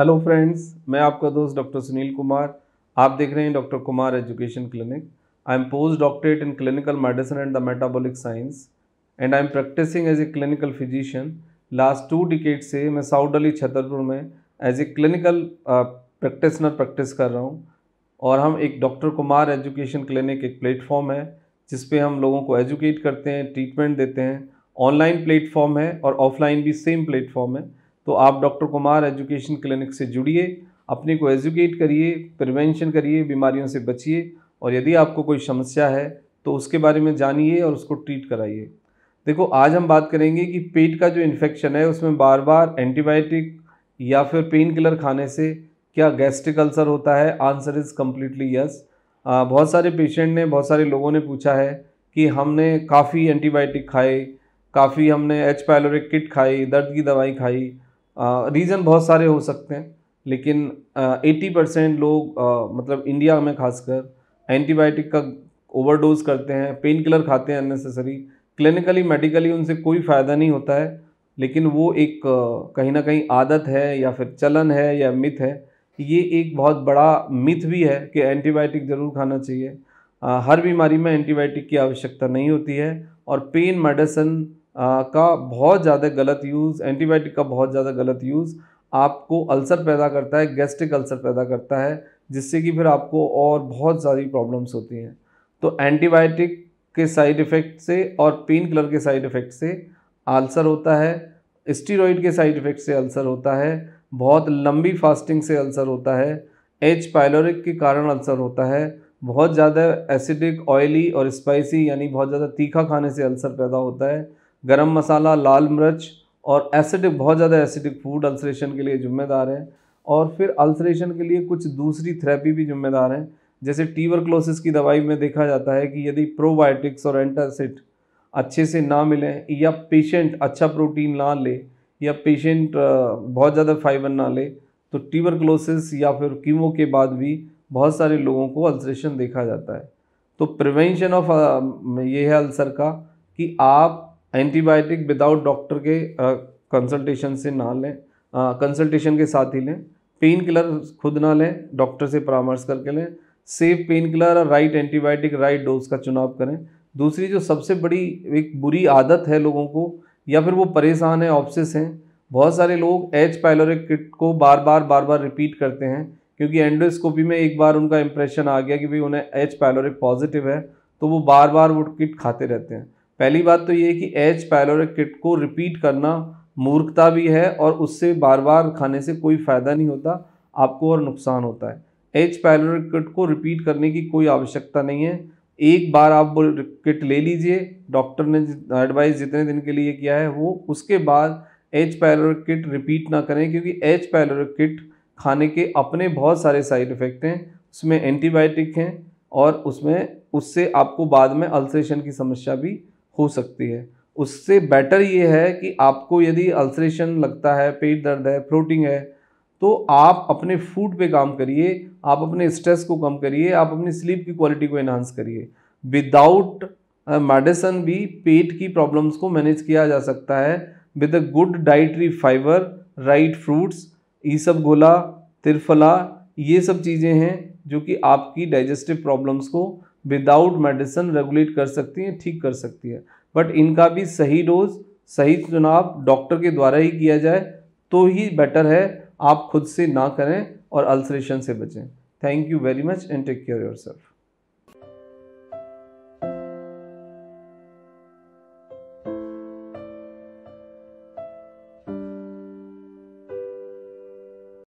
hello friends मैं आपका दोस्त डॉक्टर सुनील कुमार आप देख रहे हैं doctor Kumar education clinic I am post doctorate in clinical medicine and the metabolic science and I am practising as a clinical physician last two decade से मैं south Delhi Chhatarpur में as a clinical practitioner practice कर रहा हूँ और हम एक doctor Kumar education clinic एक प्लेटफॉर्म है जिसपे हम लोगों को एजुकेट करते हैं ट्रीटमेंट देते हैं ऑनलाइन प्लेटफॉर्म है और ऑफलाइन भी सेम प्लेटफॉर्म है तो आप डॉक्टर कुमार एजुकेशन क्लिनिक से जुड़िए अपने को एजुकेट करिए प्रिवेंशन करिए बीमारियों से बचिए और यदि आपको कोई समस्या है तो उसके बारे में जानिए और उसको ट्रीट कराइए देखो आज हम बात करेंगे कि पेट का जो इन्फेक्शन है उसमें बार बार एंटीबायोटिक या फिर पेन किलर खाने से क्या गैस्ट्रिक अल्सर होता है आंसर इज़ कम्प्लीटली यस बहुत सारे पेशेंट ने बहुत सारे लोगों ने पूछा है कि हमने काफ़ी एंटीबायोटिक खाए काफ़ी हमने एच पैलोरिक किट खाई दर्द की दवाई खाई रीज़न बहुत सारे हो सकते हैं लेकिन एट्टी परसेंट लोग आ, मतलब इंडिया में खासकर एंटीबायोटिक का ओवरडोज करते हैं पेन किलर खाते हैं अननेसेसरी क्लिनिकली मेडिकली उनसे कोई फ़ायदा नहीं होता है लेकिन वो एक कहीं ना कहीं आदत है या फिर चलन है या मिथ है ये एक बहुत बड़ा मिथ भी है कि एंटीबायोटिक ज़रूर खाना चाहिए आ, हर बीमारी में एंटीबायोटिक की आवश्यकता नहीं होती है और पेन मेडिसन का बहुत ज़्यादा गलत यूज़ एंटीबायोटिक का बहुत ज़्यादा गलत यूज़ आपको अल्सर पैदा करता है गैस्ट्रिक अल्सर पैदा करता है जिससे कि फिर आपको और बहुत सारी प्रॉब्लम्स होती हैं तो एंटीबायोटिक के साइड इफ़ेक्ट से और पेन किलर के साइड इफ़ेक्ट से अल्सर होता है स्टीरोइड के साइड इफ़ेक्ट से अल्सर होता है बहुत लंबी फास्टिंग से अल्सर होता है एच पायलोरिक के कारण अल्सर होता है बहुत ज़्यादा एसिडिक ऑयली और स्पाइसी यानी बहुत ज़्यादा तीखा खाने से अल्सर पैदा होता है गरम मसाला लाल मिर्च और एसिडिक बहुत ज़्यादा एसिडिक फूड अल्सरेशन के लिए ज़िम्मेदार है और फिर अल्सरेशन के लिए कुछ दूसरी थेरेपी भी ज़िम्मेदार हैं जैसे टीवरक्लोसिस की दवाई में देखा जाता है कि यदि प्रोबायोटिक्स और एंटासिड अच्छे से ना मिलें या पेशेंट अच्छा प्रोटीन ना ले या पेशेंट बहुत ज़्यादा फाइबर ना ले तो टीवरक्लोसिस या फिर कीमो के बाद भी बहुत सारे लोगों को अल्सरेशन देखा जाता है तो प्रिवेंशन ऑफ ये है अल्सर का कि आप एंटीबायोटिक विदाउट डॉक्टर के कंसल्टेशन से ना लें कंसल्टेशन के साथ ही लें पेन किलर खुद ना लें डॉक्टर से परामर्श करके लें सेफ पेन किलर और राइट एंटीबायोटिक राइट डोज का चुनाव करें दूसरी जो सबसे बड़ी एक बुरी आदत है लोगों को या फिर वो परेशान है ऑप्सिस हैं बहुत सारे लोग एच पायलोरिक किट को बार बार बार बार रिपीट करते हैं क्योंकि एंडोस्कोपी में एक बार उनका इंप्रेशन आ गया कि भाई उन्हें एच पायलोरिक पॉजिटिव है तो वो बार बार वो किट खाते रहते हैं पहली बात तो ये कि एच पायलोरिक किट को रिपीट करना मूर्खता भी है और उससे बार बार खाने से कोई फ़ायदा नहीं होता आपको और नुकसान होता है एच पायलोरिक किट को रिपीट करने की कोई आवश्यकता नहीं है एक बार आप वो किट ले लीजिए डॉक्टर ने एडवाइस जितने दिन के लिए किया है वो उसके बाद एच पायलोरिक किट रिपीट ना करें क्योंकि एच पायलोरिक किट खाने के अपने बहुत सारे साइड इफ़ेक्ट हैं उसमें एंटीबायोटिक हैं और उसमें उससे आपको बाद में अल्सरेशन की समस्या भी हो सकती है उससे बेटर ये है कि आपको यदि अल्सरेशन लगता है पेट दर्द है फ्लोटिंग है तो आप अपने फूड पे काम करिए आप अपने स्ट्रेस को कम करिए आप अपनी स्लीप की क्वालिटी को इन्हांस करिए विदाउट मेडिसन भी पेट की प्रॉब्लम्स को मैनेज किया जा सकता है with a good dietary fibre right fruits ई सब गोला तिरफला ये सब चीज़ें हैं जो कि आपकी डाइजेस्टिव प्रॉब्लम्स को विदाउट मेडिसिन रेगुलेट कर सकती हैं ठीक कर सकती है बट इनका भी सही डोज सही चुनाव डॉक्टर के द्वारा ही किया जाए तो ही बेटर है आप खुद से ना करें और अल्सरेशन से बचें thank you very much and take care your self